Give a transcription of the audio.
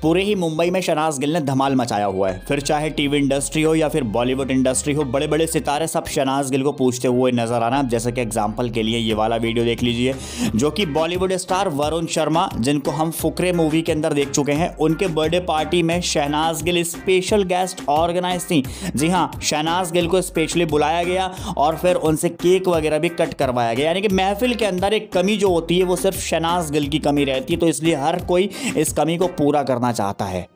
पूरे ही मुंबई में शनाज गिल ने धमाल मचाया हुआ है फिर चाहे टीवी इंडस्ट्री हो या फिर बॉलीवुड इंडस्ट्री हो बड़े बड़े सितारे सब शनाज गिल को पूछते हुए नजर आना जैसे कि एग्जाम्पल के लिए ये वाला वीडियो देख लीजिए जो कि बॉलीवुड स्टार वरुण शर्मा जिनको हम फुकरे मूवी के अंदर देख चुके हैं उनके बर्थडे पार्टी में Shehnaaz Gill special guest organise थी जी हाँ शहनाज गिल को स्पेशली बुलाया गया और फिर उनसे केक वगैरह भी कट करवाया गया यानी कि महफिल के अंदर एक कमी जो होती है वो सिर्फ शहनाज गिल की कमी रहती है तो इसलिए हर कोई इस कमी को पूरा करना करना चाहता है